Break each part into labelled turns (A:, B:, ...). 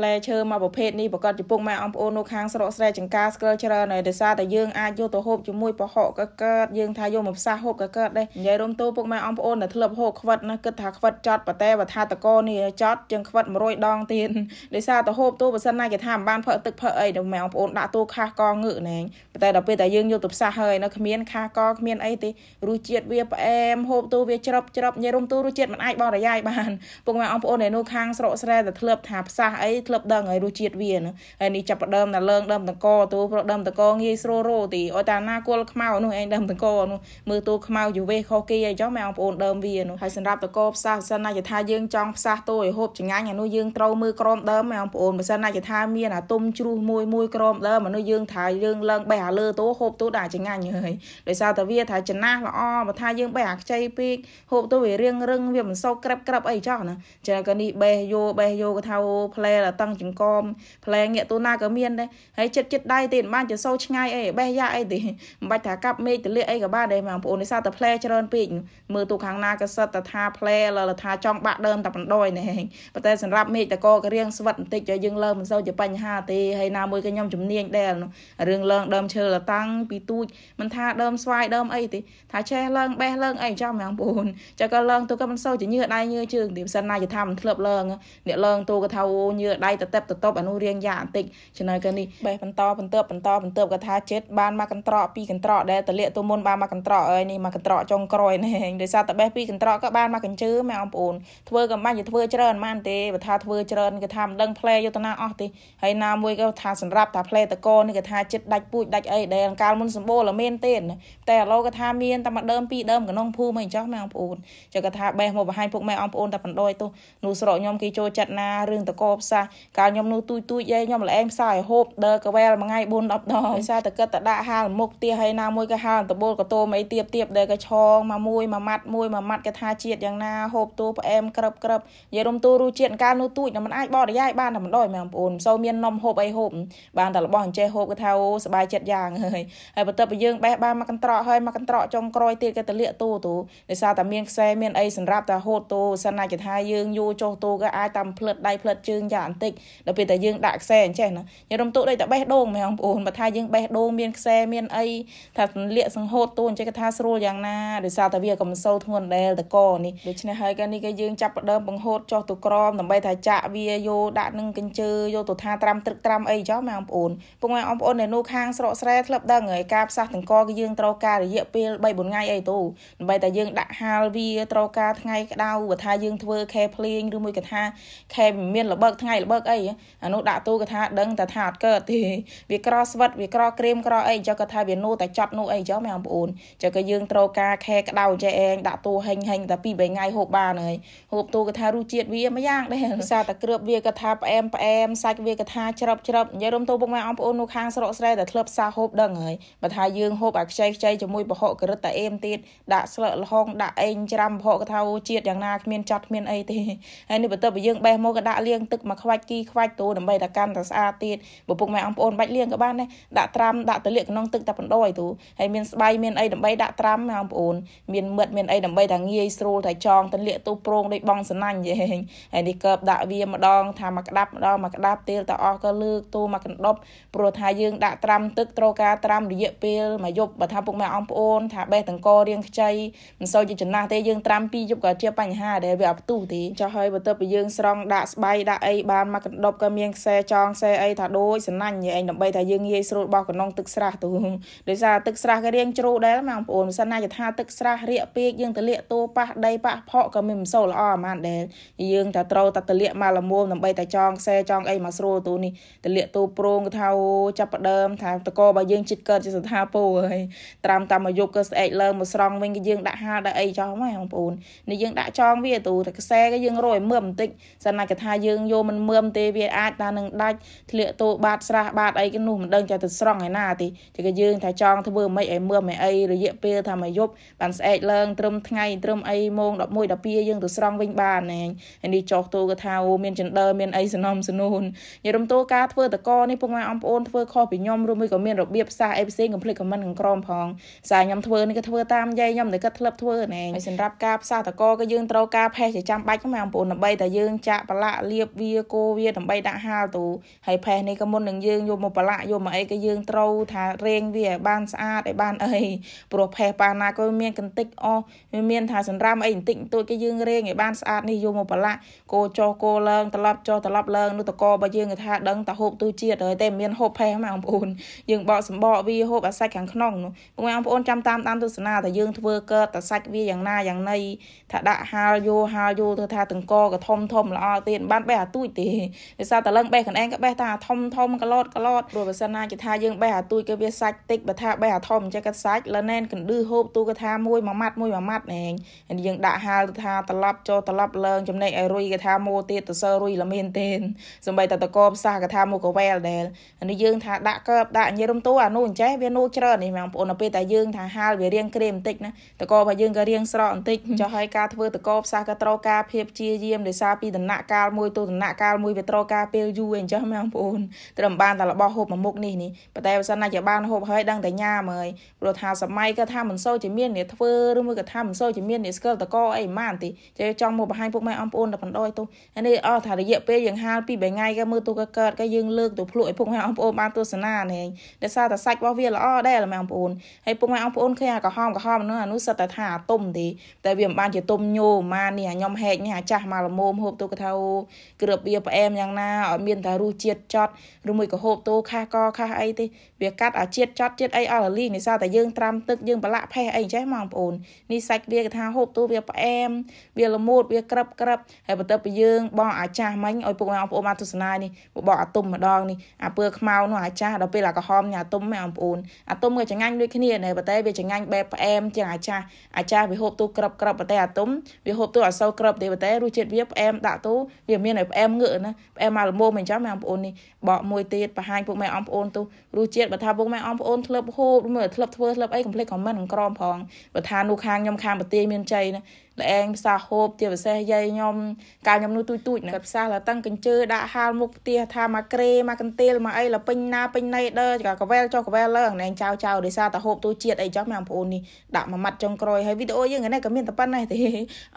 A: ផ្លែឈើមួយប្រភេទនេះប្រកាសជាពុកម៉ែអងប្អូននៅខាងស្រុកស្រែចង្ការស្គាល់ច្រើនហើយដោយសារតែយើងអាចយកទៅហូបជាមួយប្រហុកក៏កើតយើងថាយកមកផ្សះហូបក៏កើតដែរនិយាយរំទោពុកម៉ែអងប្អូនដែលធ្លាប់ហូបខ្វិតណាគិតថាខ្វិតចត់ប្រតែបើថាតកនេះចត់ជាងខ្វិត100ដងទៀតដោយសារតែហូបទូបើសិនណាគេថាមិនបានផឹកទឹកផឹកអីដល់ម៉ែអងប្អូនដាក់ទូខាសកងើកណែងប៉ុន្តែដល់ពេលតែយើងយកទៅផ្សះហើយនៅគ្មានខាសកគ្មានអីទេរសជាតិវាផ្អែមហូបទូវាជ្រប់ជ្រប់និយាយរំទូរសជាតិមិនអាចបរិយាយបានពុកម៉ែអងប្អូនដែលនៅខាងស្រុកស្រែតែធ្លាប់ថាផ្សះអីក្លឹបដឹងហើយរសជាតិវាហ្នឹងហើយនេះចាប់ផ្ដើមតែលើងដើមតកតួប្រដើមតកងាយស្រួលរោទីអត់តាណាគល់ខ្មៅនោះឯងដើមតកនោះមើលតួខ្មៅយូវេខុសគេអីចឹងម៉ែអងប្អូនដើមវានោះហើយសម្រាប់តកផ្សះសិនណាយថាយើងចង់ផ្សះតួឲ្យហូបចង្អាញ់អានោះយើងត្រូវមើលក្រមដើមម៉ែអងប្អូនបើសិនណាយថាមានអាទុំជ្រុះមួយមួយក្រមដើមអានោះយើងថាយើងឡើងបេះអាលើតួហូបតួដាក់ចង្អាញ់ហើយដោយសារតែវាថាចំណាស់ល្អបើថាយើងបេះអាខ្ចីពេកហូបតួវារៀងរឹងវាមិនសូវក្រិបក្រិបអីចឹងណាចឹងក៏នេះបេះយោបេះយោក៏ថាអូផ្លែតតឹងចង្កមផ្លែងាកទូណាក៏មានដែរហើយចិត្តចិត្តដៃទៀតមិនបានជាសូវឆ្ងាយអីបេះយ៉ាអីទេមិនបាច់ថាកាប់មេឃទលាកអីក៏បានដែរបងប្អូននេះសារតែផ្លែច្រើនពេកមើលទូខាងណាក៏សិតតែថាផ្លែលលថាចង់បាក់ដើមតែបណ្ដោយនេះប៉ុន្តែសម្រាប់មេឃតកក៏រៀងស្វិតបន្តិចយើងលើមិនសូវជាបញ្ហាទេហើយណាមួយក៏ខ្ញុំជំនាញដែររឿងលើងដើមឈើលតាំងពីទូចមិនថាដើមស្វាយដើមអីទេថាចេះលើងបេះលើងអីចាំបងប្អូនចាក៏លើងទូក៏មិនសូវជាញើដៃញើជើងទេមិនសិនណាជាថាមិនធ្លាប់លើងអ្នកលើងទូក៏ថាអូញើដៃទៅតែបទៅតបអានោះរៀងយ៉ាបន្តិចចំណែកកានេះបេះបន្តបន្តបន្តបន្តក៏ថាចិត្តបានមកកន្ត្រកពីរកន្ត្រកដែលតលាកទៅមុនបានមកកន្ត្រកអើយនេះមកកន្ត្រកចុងក្រោយនេះដោយសារតែបេះពីរកន្ត្រកក៏បានមកកញ្ជើម៉ែអងប្អូនធ្វើកំបាញ់ទៅធ្វើច្រើនមិនទេបើថាធ្វើច្រើនគេថាមិនដឹងផ្លែយុទ្ធនាអស់ទេហើយណាមួយក៏ថាសម្រាប់ថាផ្លែតកនេះគេថាចិត្តដាច់ពូជដាច់អីដែល កាលមុនសម្បូរល្មានទេតែឥឡូវគេថាមានតែមកដើមពីរដើមកក្នុងភូមិអីចោះម៉ែអងប្អូនចុះគេថាបេះមកបង្ហាញពុកម៉ែអងប្អូនតែបណ្ដោយទោះនោះស្រកខ្ញុំគេចូលចិត្តណារឿងតកោផ្សះកាលខ្ញុំនោះទួយទួយឯងខ្ញុំល្អែងផ្សាយហូបដើរកវែលមួយថ្ងៃ4 10ដងដោយសារតែគិតតែដាក់ហាលមុខទៀះហើយណាមួយក៏ហាលតបូលក៏តូមអីទៀបទៀបដើរក៏ឆងមកមួយមួយម៉ាត់មួយមួយម៉ាត់ក៏ថាជាតិយ៉ាងណាហូបទួផ្អែមក្រឹបក្រឹបនិយាយរំទួរសជាតិកាលនោះទួយតែមិនអាចបរិយាយបានតែម្ដងមែនបងប្អូនមិនសូវមាននំហូបអីហូបបានតែរបស់អញ្ចេះហូបក៏ថាអូសบายចិត្តយ៉ាងហើយហើយបន្ទាប់ពីយើងបេះបានមកកន្ត្រកហើយមកកន្ត្រកចុងក្រោយទៀតក៏ទៅលាកទូទូដោយសារតែមានខ្សែមានអីសម្រាប់តែហូតទូសិនណាគេថាយើងយូរចុះទូក៏អាចតាមផ្លិតដៃផ្លិតជើងយ៉ាងបន្តិចដល់ពេលតែយើងដាក់ខ្សែអញ្ចេះណាញរំទូកដូចតែបេះដូងមែនបងប្អូនបើថាយើងបេះដូងមានខ្សែមានអីថាលាកសង្ហូតតួអញ្ចេះគេថាស្រួលយ៉ាងណាដោយសារតែវាកំសោធ្ងន់ដែលតកនេះដូច្នេះហើយកាលនេះគេយើងចាប់ផ្ដើមបង្ហូតចោះទៅក្រមដើម្បីថាចាក់វាយកដាក់នឹងកញ្ជើយកទៅថាត្រាំត្រឹកត្រាំអីចោះមែនបងប្អូនពុកម៉ែបងប្អូននៅនោះខាងស្រុកស្រែធ្លាប់ដឹងហើយការផ្សះតង្កគឺយើងត្រូវការរយៈពេល3 4ថ្ងៃអីទៅដើម្បីតែយើងដាក់ហាលវាត្រូវការថ្ងៃក្តៅបើថាយើងធ្វើខែភ្លៀងឬមួយកថាខែមានលបឹកថ្ងៃលបើកអីអានោះដាក់ទូគាត់ថាដឹងតែថាអត់កើតទេវាក្រស្វិតវាក្រក្រៀមក្រអីចុះគាត់ថាវានោះតែចត់នោះអីចុះមែនបងប្អូនចុះក៏យើងត្រូវការខែក្តៅចេះឯងដាក់ទូហិញហិញតែ2 3ថ្ងៃហូបបានហើយហូបទូគាត់ថារសជាតិវាមួយយ៉ាងដែរភាសាតែគ្រើបវាគាត់ថាផ្អែមផ្អែមសាច់វាគាត់ថាជ្រឹបជ្រឹបនិយាយរំទូពុកម៉ែបងប្អូននោះខាងស្រុកស្រែតែធ្លាប់សាហូបដឹងហើយបើថាយើងហូបអាខ្ចីខ្ចីជាមួយប្រហុកក្រឹតតែអែមទៀតដាក់ស្លឹកល្ហុងដាក់អីច្រាំប្រហុកគាត់ថាជាតិយ៉ាងណាគ្មានចត់គ្មានអីទេហើយនេះបន្ទាប់ពីយើងបេះមកក៏ដាក់លាងទឹកមកខ្វាច់ច់ទីខ្វាច់តូដើម្បីតែកាន់តែស្អាតទៀតពពុកម៉ែអងប្អូនបាច់លៀងក៏បានដែរដាក់ត្រាំដាក់ទៅលាកក្នុងទឹកតែបណ្ដោយទូហើយមានស្បៃមានអីដើម្បីដាក់ត្រាំអងប្អូន មានមឹតមានអីដើម្បីតែងាយស្រួលតែចងទៅលាកទូប្រងដោយបងសណាញ់យេហើយនេះកើបដាក់វាម្ដងថាមកក្តាប់ម្ដងមកក្តាប់ទៀតទៅអស់ក៏លើកទូមកកណ្ដប់ព្រោះថាយើងដាក់ត្រាំទឹកត្រូវការត្រាំរយៈពេលមួយយប់បើថាពុកម៉ែអងប្អូនថាបេះតង្ករៀងខ្ចីមិនសូវជាចំណាស់ទេយើងត្រាំពីរយប់ក៏ជាបញ្ហាដែលវាអត់ផ្ទុះទេចុះហើយបើទៅពីយើងស្រង់ដាក់ស្បៃដាក់អីបានមកកណ្ដប់ក៏មានខ្សែចងខ្សែអីថាដូចសំណាញ់ឯងដើម្បីថាយើងងាយស្រួលបោះក្នុងទឹកស្រះទៅដោយសារទឹកស្រះក៏រៀងជ្រូដែរបងប្អូនមិនសិនណាយថាទឹកស្រះរាកពេកយើងទៅលាកតួប៉ះដីប៉ះផកក៏មានមិនសូវល្អអាមានដែរយើងតែត្រូវតែទៅលាកមកលមមដើម្បីតែចងខ្សែចងអីមកស្រួលទូនេះទៅលាកតួប្រងក៏ថាអូចាប់ផ្ដើមថាតករបស់យើងជិតកើតជាសន្តាពោហើយត្រាំតាមមកយប់ក៏ស្អែកឡើងមកស្រង់វិញក៏យើងដាក់ហាលដាក់អីចោះមកបងប្អូននេះយើងដាក់ចង វាទូតែខ្សែក៏យើងរយមើលបន្តិចសិនណាគេថាយើងយកមិនមើលមទេវាអាចថានឹងដាច់ធ្លាក់តួបាតស្រះបាតអីនោះមិនដឹងចែទៅស្រង់ឯណាទេតែក៏យើងថាចង់ធ្វើមិនឲ្យមើលមិនអីរយៈពេលថាមួយយប់បានស្អែកឡើងត្រឹមថ្ងៃត្រឹមអីម៉ោង11 12យើងទៅស្រង់វិញបានឯងហើយនេះចោះតួក៏ថាអូមាន gender មានអីសនំសនូននិយាយរំតូលការធ្វើតកនេះពុកម៉ែអំប្អូនធ្វើខុសពីខ្ញុំឬមួយក៏មានរបៀបផ្សាអីផ្សេងកុំភ្លេចខមមិនក្នុងក្រុមផងផ្សាខ្ញុំធ្វើនេះក៏ធ្វើតាមយាយខ្ញុំតែគាត់ធ្លាប់ធ្វើណែហើយសម្រាប់ការផ្សាតកក៏យើងត្រូវការផេះជាចាំបាច់ហ្មងបងប្អូនដើម្បីតែយើងចាក់ប្រឡាក់លៀបវាគោវាដើម្បីដាក់ហាលទូហើយផេះនេះក៏មុននឹងយើងយកមកប្រឡាក់យកមកអីក៏យើងត្រូវថារែងវាឲ្យបានស្អាតឲ្យបានអីព្រោះផេះប៉ាណាក៏មានកន្តិចអស់វាមាន ថាសម្រាមអីបន្តិចបន្តួចគេយើងរែងឲ្យបានស្អាតនេះយកមកប្រឡាក់គោចោះគោឡើងត្រឡប់ចោះត្រឡប់ឡើងនោះតកបើយើងថាដឹងតាហូបទូជាតិហើយតែមានហូបផេះមកបងប្អូនយើងបកសម្បកវាហូបអាសាច់ខាងក្នុងនោះបងប្អូនចាំតាមតាមទស្សនាថាយើងធ្វើកើតតាសាច់វាយ៉ាងណាយ៉ាងណីថាដាក់ហាលយោហាលយោទៅថាតង្កក៏ធំធំល្អទៀតបានបែរអាទូចទេវាសារតលឹងបេះខ្លួនឯងក៏បេះថាធំធំក្លោតក្លោតព្រោះបើសិនណាគេថាយើងបេះអាទូចគេវាសាច់តិចបើថាបេះអាធំអញ្ចឹងក៏សាច់លណែនកណ្ឌឺហូបទូកថាមួយមួយម៉ាត់មួយមួយម៉ាត់ណែយើង ដាក់ហាលថាត្រឡប់ចូលត្រឡប់ឡើងចំណែកឲ្យរុយកថាមោទៀតទៅសើរុយល្មៀនទេសំបីតតកោផ្សះកថាមកកវែលដែលអានេះយើង ថាដាក់កើបដាក់ញ៉ៃរំតួអានោះអញ្ចេះវានោះច្រើននេះបងប្អូនដល់ពេលតែយើងថាហាលវារៀងក្រេមបន្តិចណាតកោរបស់យើងក៏រៀងស្រកបន្តិចចុះឲ្យការធ្វើតកោផ្សះក៏ត្រូវការភាពជាយាមដោយសារពីដំណាក់កាលមួយទៅដំណាក់កាលមួយវាត្រការពេលយូរអីអញ្ចឹងបងប្អូន ត្រឹមបានតែរបស់ហូបមួយមុខនេះនេះប៉ុន្តែបើសិនណាជាបានហូបហើយដឹងតែញ៉ាំហើយព្រោះថាសម័យក៏ថាមិនសូវជាមានអ្នកធ្វើឬមួយក៏ថាមិនសូវជាមានអ្នកស្គាល់តកអីម៉ានទេចេះចង់មកបង្ហាញពុកម៉ែអំប្អូនតែបណ្ដោយទៅហើយនេះអស់ថារយៈពេលយើងហាលពីរបីថ្ងៃក៏មើលទូក៏កើតក៏យើងលើកទៅភ្លក់ឲ្យពុកម៉ែអំប្អូនបានទស្សនានេះដោយសារតែសាច់របស់វាល្អដែរម៉ែអំប្អូនហើយពុកម៉ែអំប្អូនឃើញអាក្រហមក្រហមនោះអានោះសិតតែថាអាទុំទេតែវាមិនបានជាទុំញោម៉ាននេះអាខ្ញុំហែកនេះអាចាស់មកល្មមហូបទូក៏ថាអូគ្របវាផ្អែមយ៉ាងណាអត់មានតែរសជាតិចត់ឬមួយក៏ហូបតូរខាសកខាសអីទេវាកាត់អាជាតិចត់ជាតិអីអស់រលីនេះសារតែយើងត្រាំទឹកយើងប្រឡាក់ផេះអីចេះហ្មងបងប្អូននេះសាច់វាគេថាហូបតូរវាផ្អែមវាល្មួតវាក្រិបក្រិបហើយបន្ទាប់ពីយើងបងអាចាស់មិញឲ្យពុកម៉ែបងប្អូនបានទស្សនានេះបបអាទុំម្ដងនេះអាពើខ្មៅនោះអាចាស់ដល់ពេលអាក្រហមញ៉ាទុំហ្មងបងប្អូនអាទុំក៏ចង្អាញ់ដូចគ្នាដែរប៉ុន្តែវាចង្អាញ់បែបផ្អែមជាងអាចាស់អាចាស់វាហូបទូក្របក្របប៉ុន្តែអាទុំវាហូបទូអសូវក្របទេប៉ុន្តែរសជាតិវាផ្អែមដាក់ទូវាមានឲ្យផ្អែមងើកណាផ្អែមមកល្មមអញ្ចឹងម៉ែអងប្អូននេះបកមួយទៀតបង្ហាញពួកម៉ែអងប្អូនទៅរសជាតិបើថាពួកម៉ែអងប្អូនធ្លាប់ហូបមើលធ្លាប់ធ្វើធ្លាប់អីកុំភ្លេចខមមិនក្រមផងបើថានោះខាងខ្ញុំខាងប្រទេសមានចៃណាល្អែងភាសាហូបជាពិសេសយាយខ្ញុំកាលខ្ញុំនោះទួយទួយណាភាសាឡាតាំងកញ្ជើដាក់ហាលមុខផ្ទះថាមកក្រេមកកន្ទាលមកអីលពេញណាពេញណៃដឺកវែលចុះកវែលលើអង្នែងចៅចៅដោយសារតែហូបទូជាតិអីចុះមែនបងប្អូននេះដាក់មួយម៉ាត់ចុងក្រោយហើយវីដេអូយើងនេះក៏មានតែប៉ុណ្ណេះទេ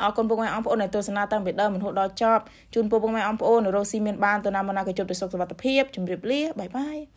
A: អរគុណពុកម៉ែអងប្អូនដែលទស្សនាតាំងពីដើមរហូតដល់ចប់ជូនពុកម៉ែអងប្អូនរស់ស៊ីមានបានទៅណាមកណាក៏ជួបតែសុខសុវត្ថិភាពជម្រាបលាបាយបាយ